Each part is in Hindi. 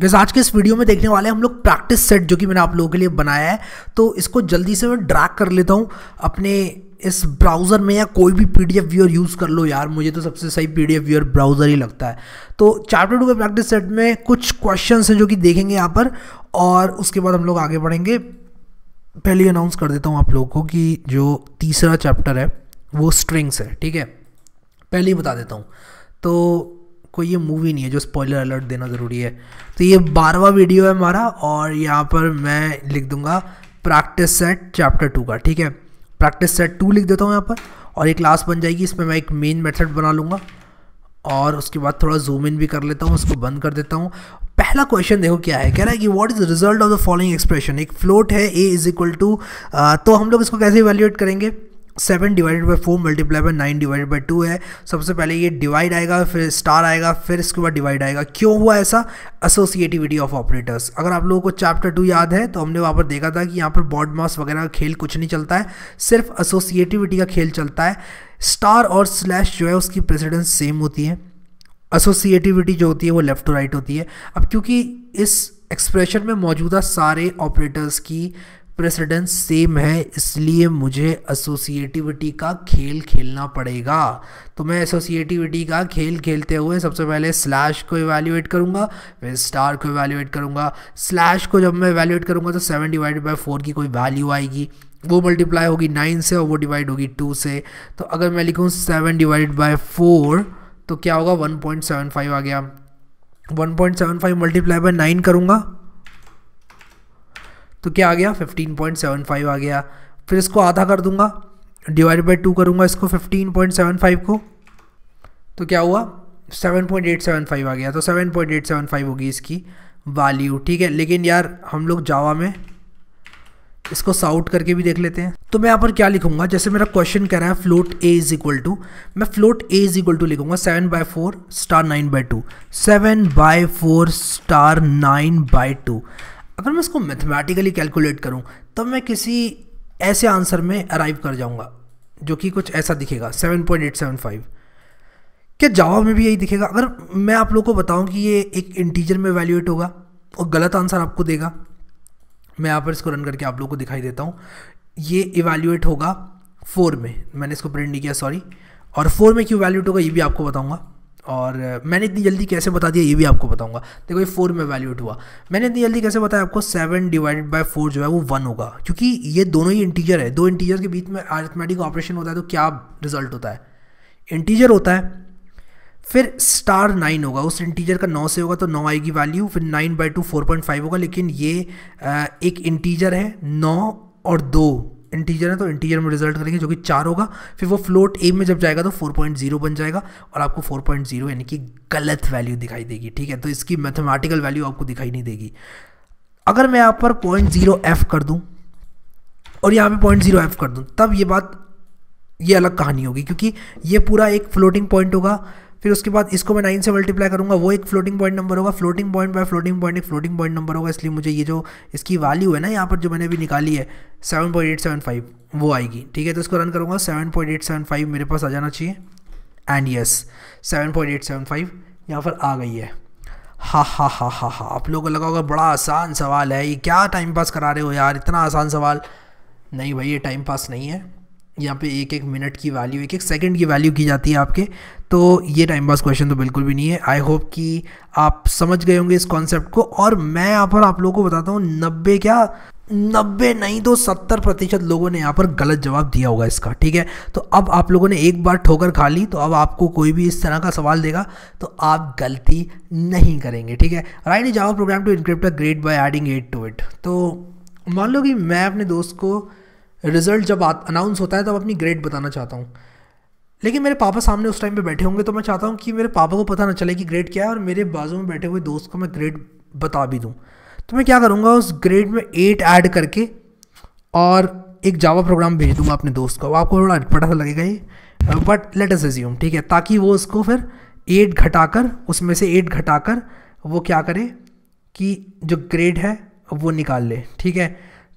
गैस आज के इस वीडियो में देखने वाले हैं हम लोग प्रैक्टिस सेट जो कि मैंने आप लोगों के लिए बनाया है तो इसको जल्दी से मैं ड्रैग कर लेता हूँ अपने इस ब्राउज़र में या कोई भी पी डी व्यूअर यूज़ कर लो यार मुझे तो सबसे सही पी डी व्यूअर ब्राउज़र ही लगता है तो चैप्टर टू के प्रैक्टिस सेट में कुछ क्वेश्चन हैं जो कि देखेंगे यहाँ पर और उसके बाद हम लोग आगे बढ़ेंगे पहले अनाउंस कर देता हूँ आप लोगों को कि जो तीसरा चैप्टर है वो स्ट्रिंग्स है ठीक है पहले ही बता देता हूँ तो कोई ये मूवी नहीं है जो स्पॉइलर अलर्ट देना ज़रूरी है तो ये बारहवा वीडियो है हमारा और यहाँ पर मैं लिख दूँगा प्रैक्टिस सेट चैप्टर टू का ठीक है प्रैक्टिस सेट टू लिख देता हूँ यहाँ पर और ये क्लास बन जाएगी इसमें मैं एक मेन मेथड बना लूँगा और उसके बाद थोड़ा जूम इन भी कर लेता हूँ उसको बंद कर देता हूँ पहला क्वेश्चन देखो क्या है कह रहा है कि what is the result of the following expression एक फ्लोट है ए इज इक्वल टू तो हम लोग इसको कैसे इवेल्यूएट करेंगे seven divided by four multiply by nine divided by two है सबसे पहले ये डिवाइड आएगा फिर स्टार आएगा फिर इसके बाद डिवाइड आएगा क्यों हुआ ऐसा एसोसिएटिविटी ऑफ ऑपरेटर्स अगर आप लोगों को चैप्टर टू याद है तो हमने वहाँ पर देखा था कि यहाँ पर बॉड मास वगैरह का खेल कुछ नहीं चलता है सिर्फ एसोसिएटिविटी का खेल चलता है स्टार और स्लैश जो है उसकी प्रेसिडेंस सेम होती है एसोसिएटिविटी जो होती है वो लेफ़्ट टू राइट होती है अब क्योंकि इस एक्सप्रेशन में मौजूदा सारे ऑपरेटर्स की प्रेसिडेंस सेम है इसलिए मुझे एसोसिएटिविटी का खेल खेलना पड़ेगा तो मैं एसोसिएटिविटी का खेल खेलते हुए सबसे पहले स्लैश को इवेल्यूएट करूँगा फिर स्टार को इवेल्यूएट करूँगा स्लैश को जब मैं इवेल्यूएट करूँगा तो सेवन डिवाइडेड बाई फोर की कोई वैल्यू आएगी वो मल्टीप्लाई होगी नाइन से और वो डिवाइड होगी टू से तो अगर मैं लिखूँ सेवन डिवाइडेड बाई फोर तो क्या होगा वन पॉइंट सेवन फाइव आ गया one point seven five multiply by nine करूँगा तो क्या आ गया 15.75 आ गया फिर इसको आधा कर दूंगा डिवाइड बाई टू करूंगा इसको 15.75 को तो क्या हुआ 7.875 आ गया तो 7.875 होगी इसकी वैल्यू ठीक है लेकिन यार हम लोग जावा में इसको साउट करके भी देख लेते हैं तो मैं यहाँ पर क्या लिखूंगा जैसे मेरा क्वेश्चन कह रहा है float a is equal to मैं float a is equal to लिखूंगा seven by four star nine by two seven by four star nine by two अगर मैं इसको मैथमेटिकली कैलकुलेट करूँ तब तो मैं किसी ऐसे आंसर में अराइव कर जाऊँगा जो कि कुछ ऐसा दिखेगा seven seven point eight five क्या जवाब में भी यही दिखेगा अगर मैं आप लोगों को बताऊं कि ये एक इंटीजर में वैल्यूएट होगा और गलत आंसर आपको देगा मैं यहाँ पर इसको रन करके आप लोगों को दिखाई देता हूँ ये इवेल्यूएट होगा फोर में मैंने इसको प्रिंट नहीं किया सॉरी और फोर में क्यों वैल्यूएट होगा ये भी आपको बताऊँगा और मैंने इतनी जल्दी कैसे बता दिया ये भी आपको बताऊंगा देखो ये फोर में वैल्यूट हुआ मैंने इतनी जल्दी कैसे बताया आपको सेवन डिवाइडेड बाय फोर जो है वो वन होगा क्योंकि ये दोनों ही इंटीजर है दो इंटीजर के बीच में आर्थमेटिक ऑपरेशन होता है तो क्या रिजल्ट होता है इंटीजर होता है फिर स्टार नाइन होगा उस इंटीजर का नौ से होगा तो नौ आएगी वैल्यू फिर nine by two four point five होगा लेकिन ये एक इंटीजर है नौ और दो इंटीजर है तो इंटीजर में रिजल्ट करेंगे जो कि चार होगा फिर वो फ्लोट ए में जब जाएगा तो 4.0 बन जाएगा और आपको 4.0 यानी कि गलत वैल्यू दिखाई देगी ठीक है तो इसकी मैथमेटिकल वैल्यू आपको दिखाई नहीं देगी अगर मैं यहाँ पर पॉइंट जीरो एफ कर दूँ और यहाँ पे पॉइंट जीरो एफ कर दूँ तब ये बात ये अलग कहानी होगी क्योंकि ये पूरा एक फ्लोटिंग पॉइंट होगा फिर उसके बाद इसको मैं नाइन से मल्टीप्लाई करूंगा वो एक फ्लोटिंग पॉइंट नंबर होगा floating point by floating point एक फ्लोटिंग पॉइंट नंबर होगा इसलिए मुझे ये जो इसकी वैल्यू है ना यहाँ पर जो मैंने अभी निकाली है seven point eight seven five वो आएगी ठीक है तो इसको रन करूँगा seven point eight seven five मेरे पास आ जाना चाहिए and yes seven point eight seven five यहाँ पर आ गई है हा हा हा हा हा आप लोगों को लगा होगा बड़ा आसान सवाल है ये क्या टाइम पास करा रहे हो यार इतना आसान सवाल नहीं भाई ये टाइम पास नहीं है यहाँ पे एक एक मिनट की वैल्यू एक एक सेकंड की वैल्यू की जाती है आपके तो ये टाइम पास क्वेश्चन तो बिल्कुल भी नहीं है आई होप कि आप समझ गए होंगे इस कॉन्सेप्ट को और मैं यहाँ पर आप लोगों को बताता हूँ नब्बे क्या नब्बे नहीं तो सत्तर प्रतिशत लोगों ने यहाँ पर गलत जवाब दिया होगा इसका ठीक है तो अब आप लोगों ने एक बार ठोकर खा ली तो अब आपको कोई भी इस तरह का सवाल देगा तो आप गलती नहीं करेंगे ठीक है write Java program to encrypt a grade by adding eight to it तो मान लो कि मैं अपने दोस्त को रिज़ल्ट जब अनाउंस होता है तब अपनी ग्रेड बताना चाहता हूँ लेकिन मेरे पापा सामने उस टाइम पे बैठे होंगे तो मैं चाहता हूँ कि मेरे पापा को पता ना चले कि ग्रेड क्या है और मेरे बाजू में बैठे हुए दोस्त को मैं ग्रेड बता भी दूँ तो मैं क्या करूँगा उस ग्रेड में एट ऐड करके और एक जावा प्रोग्राम भेज दूंगा अपने दोस्त को आपको थोड़ा अटपटा सा लगेगा ये बट लेट अस एज्यूम ठीक है ताकि वो उसको फिर एट घटाकर उसमें से एट घटाकर वो क्या करे कि जो ग्रेड है वो निकाल ले ठीक है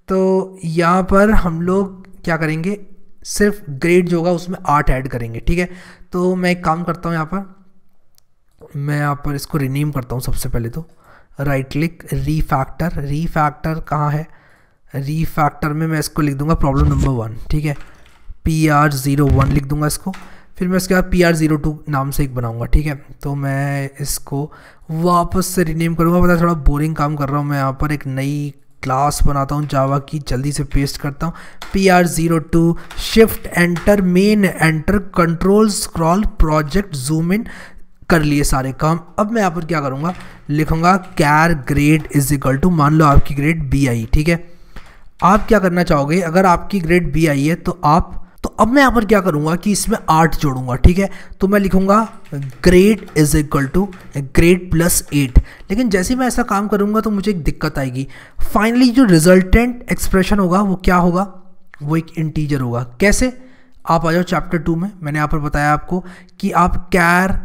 तो यहाँ पर हम लोग क्या करेंगे सिर्फ ग्रेड जो होगा उसमें आर्ट ऐड करेंगे ठीक है तो मैं एक काम करता हूँ यहाँ पर मैं यहाँ पर इसको रिनेम करता हूँ सबसे पहले तो राइट क्लिक रीफैक्टर रीफैक्टर कहाँ है रीफैक्टर में मैं इसको लिख दूंगा प्रॉब्लम नंबर वन ठीक है पी आर ज़ीरो वन लिख दूंगा इसको फिर मैं उसके बाद पी आर ज़ीरो टू नाम से एक बनाऊंगा ठीक है तो मैं इसको वापस से रिनेम करूँगा पता थोड़ा बोरिंग काम कर रहा हूँ मैं यहाँ पर एक नई क्लास बनाता हूँ जावा की जल्दी से पेस्ट करता हूँ P R zero two shift enter main enter control scroll project zoom in कर लिए सारे काम अब मैं यहाँ पर क्या करूँगा लिखूँगा char grade is equal to मान लो आपकी ग्रेड बी आई ठीक है आप क्या करना चाहोगे अगर आपकी ग्रेड बी आई है तो आप तो अब मैं यहाँ पर क्या करूँगा कि इसमें आठ जोड़ूंगा ठीक है तो मैं लिखूँगा grade is equal to grade plus eight लेकिन जैसे मैं ऐसा काम करूँगा तो मुझे एक दिक्कत आएगी फाइनली जो रिजल्टेंट एक्सप्रेशन होगा वो क्या होगा वो एक इंटीजर होगा कैसे आप आ जाओ चैप्टर टू में मैंने यहाँ पर बताया आपको कि आप कैर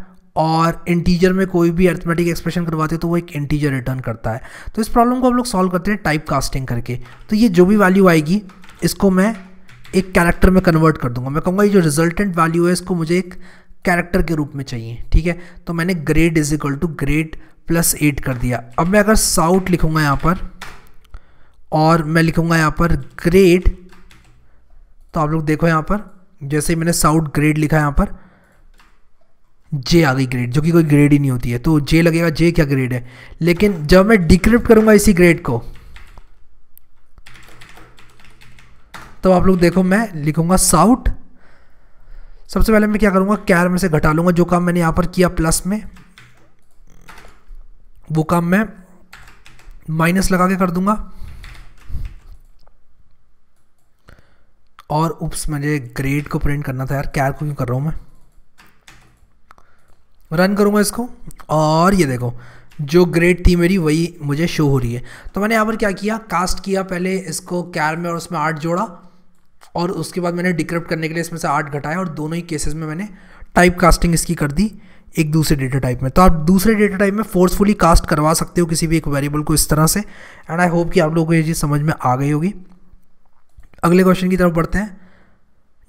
और इंटीजर में कोई भी अर्थमेटिक एक्सप्रेशन करवाते हो तो वो एक इंटीजर रिटर्न करता है तो इस प्रॉब्लम को हम लोग सॉल्व करते हैं टाइप कास्टिंग करके तो ये जो भी वैल्यू आएगी इसको मैं एक कैरेक्टर में कन्वर्ट कर दूंगा मैं कहूँगा ये जो रिजल्टेंट वैल्यू है इसको मुझे एक कैरेक्टर के रूप में चाहिए ठीक है तो मैंने grade is equal to grade plus eight कर दिया अब मैं अगर साउट लिखूँगा यहाँ पर और मैं लिखूँगा यहाँ पर ग्रेड तो आप लोग देखो यहाँ पर जैसे मैंने साउट ग्रेड लिखा यहाँ पर जे आ गई ग्रेड जो कि कोई ग्रेड ही नहीं होती है तो जे लगेगा जे क्या ग्रेड है लेकिन जब मैं डिक्रिप्ट करूँगा इसी ग्रेड को तो आप लोग देखो मैं लिखूंगा साउट सबसे पहले मैं क्या करूंगा कैर में से घटा लूंगा जो काम मैंने यहां पर किया प्लस में वो काम मैं माइनस लगा के कर दूंगा और उप्स मुझे ग्रेड को प्रिंट करना था यार कैर को क्यों कर रहा हूं मैं रन करूंगा इसको और ये देखो जो ग्रेड थी मेरी वही मुझे शो हो रही है तो मैंने यहाँ पर क्या किया कास्ट किया पहले इसको कैर में और उसमें आठ जोड़ा और उसके बाद मैंने डिक्रिप्ट करने के लिए इसमें से आठ घटाया और दोनों ही केसेस में मैंने टाइप कास्टिंग इसकी कर दी एक दूसरे डेटा टाइप में तो आप दूसरे डेटा टाइप में फोर्सफुली कास्ट करवा सकते हो किसी भी एक वेरिएबल को इस तरह से एंड आई होप कि आप लोगों को ये चीज़ समझ में आ गई होगी अगले क्वेश्चन की तरफ बढ़ते हैं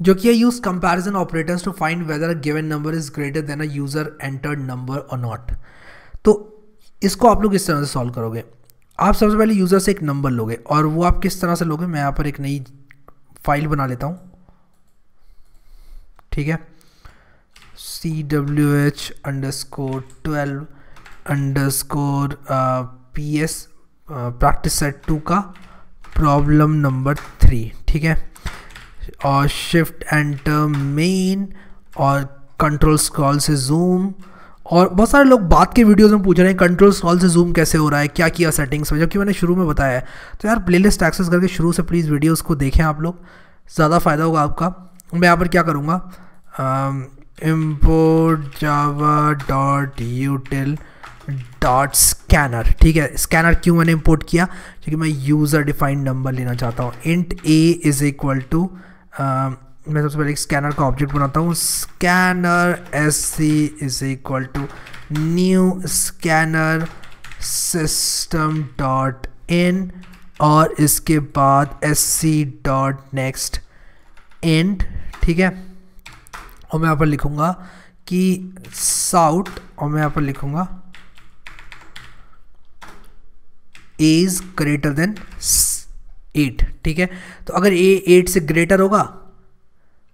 जो कि use comparison operators to find whether given number is greater than a user entered number और नॉट तो इसको आप लोग इस तरह से सॉल्व करोगे आप सबसे पहले यूज़र से एक नंबर लोगे और वो आप किस तरह से लोगे मैं यहाँ पर एक नई फाइल बना लेता हूँ ठीक है C W H underscore twelve underscore P S practice set two का प्रॉब्लम नंबर थ्री ठीक है और शिफ्ट एंटर मेन और कंट्रोल स्क्रॉल से जूम और बहुत सारे लोग बात के वीडियोस में पूछ रहे हैं कंट्रोल सॉल से जूम कैसे हो रहा है क्या किया सेटिंग्स में जबकि मैंने शुरू में बताया है तो यार प्लेलिस्ट एक्सेस करके शुरू से प्लीज़ वीडियोज़ को देखें आप लोग ज़्यादा फ़ायदा होगा आपका मैं यहाँ पर क्या करूँगा import Java dot util dot scanner ठीक है स्कैनर क्यों मैंने इम्पोर्ट किया क्योंकि मैं यूज़र डिफाइंड नंबर लेना चाहता हूँ int a is equal to मैं सबसे पहले एक स्कैनर का ऑब्जेक्ट बनाता हूँ scanner S C is equal to new scanner system dot in और इसके बाद S C dot next and ठीक है और मैं यहाँ पर लिखूँगा कि साउथ और मैं यहाँ पर लिखूँगा इज़ ग्रेटर देन एट ठीक है तो अगर ए एट से ग्रेटर होगा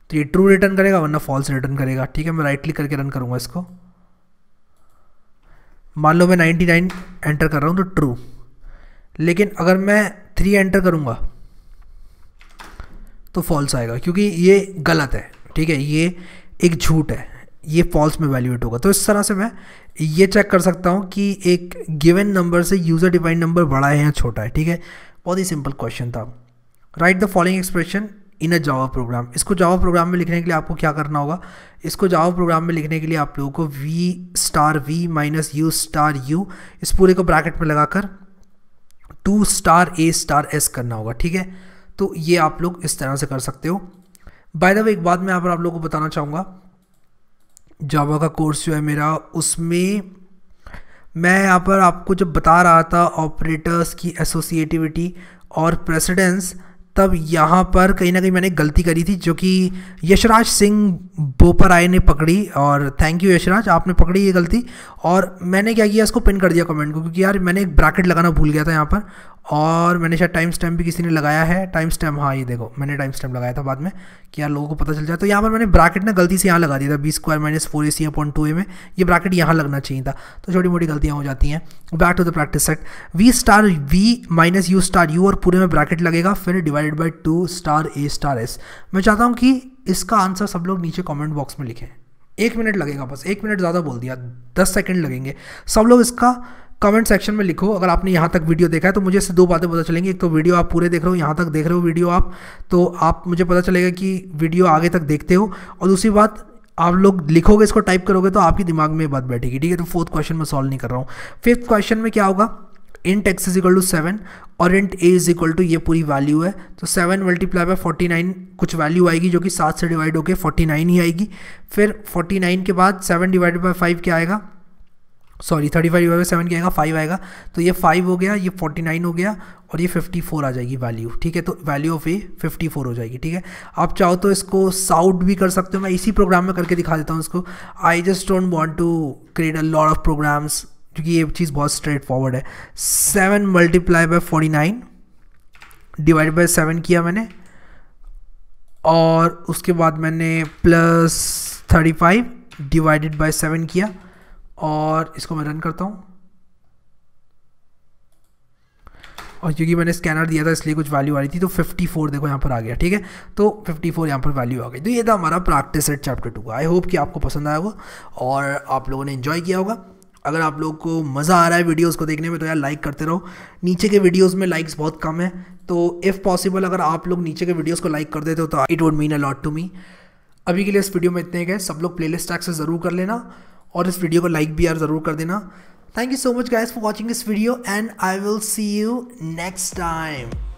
तो ये ट्रू रिटर्न करेगा वरना फॉल्स रिटर्न करेगा ठीक है मैं राइट क्लिक करके रन करूँगा इसको मान लो मैं 99 एंटर कर रहा हूँ तो ट्रू लेकिन अगर मैं थ्री एंटर करूँगा तो फॉल्स आएगा क्योंकि ये गलत है ठीक है ये एक झूठ है ये फॉल्स में वैल्यूएट होगा तो इस तरह से मैं ये चेक कर सकता हूँ कि एक गिवन नंबर से यूज़र डिफाइंड नंबर बड़ा है या छोटा है ठीक है बहुत ही सिंपल क्वेश्चन था write the following expression in a Java program इसको जावा प्रोग्राम में लिखने के लिए आपको क्या करना होगा इसको जावा प्रोग्राम में लिखने के लिए आप लोगों को v star v minus u star u इस पूरे को ब्रैकेट में लगाकर two star a star s करना होगा ठीक है तो ये आप लोग इस तरह से कर सकते हो बाय द वे एक बात मैं यहाँ पर आप लोगों को बताना चाहूँगा जावा का कोर्स जो है मेरा उसमें मैं यहाँ पर आपको जब बता रहा था ऑपरेटर्स की एसोसिएटिविटी और प्रेसिडेंस तब यहाँ पर कहीं ना कहीं मैंने गलती करी थी जो कि यशराज सिंह बोपर आए ने पकड़ी और थैंक यू यशराज आपने पकड़ी ये गलती और मैंने क्या किया इसको पिन कर दिया कमेंट को क्योंकि यार मैंने एक ब्रैकेट लगाना भूल गया था यहाँ पर और मैंने शायद टाइम स्टैम्प भी किसी ने लगाया है टाइम स्टैम्प हाँ ये देखो मैंने टाइम स्टैम्प लगाया था बाद में कि यार लोगों को पता चल जाए तो यहाँ पर मैंने ब्रैकेट ना गलती से यहाँ लगा दिया था b square minus four a c upon two a में ये ब्रैकेट यहाँ लगना चाहिए था तो छोटी मोटी गलतियाँ हो जाती हैं back to the practice set v star v minus u star u और पूरे में ब्रैकेट लगेगा फिर divided by two star a star s मैं चाहता हूँ कि इसका आंसर सब लोग नीचे कॉमेंट बॉक्स में लिखें एक मिनट लगेगा बस एक मिनट ज़्यादा बोल दिया दस सेकेंड लगेंगे सब लोग इसका कमेंट सेक्शन में लिखो अगर आपने यहाँ तक वीडियो देखा है तो मुझे इससे दो बातें पता चलेंगी एक तो वीडियो आप पूरे देख रहे हो यहाँ तक देख रहे हो वीडियो आप तो आप मुझे पता चलेगा कि वीडियो आगे तक देखते हो और दूसरी बात आप लोग लिखोगे इसको टाइप करोगे तो आपके दिमाग में बात बैठेगी ठीक है तो फोर्थ क्वेश्चन में सॉल्व नहीं कर रहा हूँ फिफ्थ क्वेश्चन में क्या होगा int x is equal to seven और int a is equal to ये पूरी वैल्यू है तो seven multiply by forty nine कुछ वैल्यू आएगी जो कि सात से डिवाइड होकर फोर्टी नाइन ही आएगी फिर फोर्टी नाइन के बाद सेवन डिवाइड बाय फाइव क्या आएगा sorry thirty five by seven क्या आएगा फाइव आएगा तो ये फाइव हो गया ये फोर्टी नाइन हो गया और ये फिफ्टी फोर आ जाएगी वैल्यू ठीक है तो value of a fifty four हो जाएगी ठीक है आप चाहो तो इसको साउट भी कर सकते हो मैं इसी प्रोग्राम में करके दिखा देता हूँ इसको I just don't want to create a lot of programs क्योंकि ये चीज़ बहुत स्ट्रेट फॉरवर्ड है seven multiply by forty nine divide by seven किया मैंने और उसके बाद मैंने plus thirty five divided by seven किया और इसको मैं रन करता हूँ और क्योंकि मैंने स्कैनर दिया था इसलिए कुछ वैल्यू आ रही थी तो 54 देखो यहाँ पर आ गया ठीक है तो 54 फोर यहाँ पर वैल्यू आ गई तो ये था हमारा प्रैक्टिस सेट चैप्टर टू का आई होप कि आपको पसंद आया होगा और आप लोगों ने इन्जॉय किया होगा अगर आप लोग को मज़ा आ रहा है वीडियोज़ को देखने में तो यार लाइक करते रहो नीचे के वीडियोज़ में लाइक्स बहुत कम है तो इफ़ पॉसिबल अगर आप लोग नीचे के वीडियोज़ को लाइक कर देते हो तो it would mean a lot to me अभी के लिए इस वीडियो में इतने गए सब लोग प्लेलिस्ट टैक्स ज़रूर कर लेना और इस वीडियो को लाइक भी यार ज़रूर कर देना thank you so much guys for watching this video and I will see you next time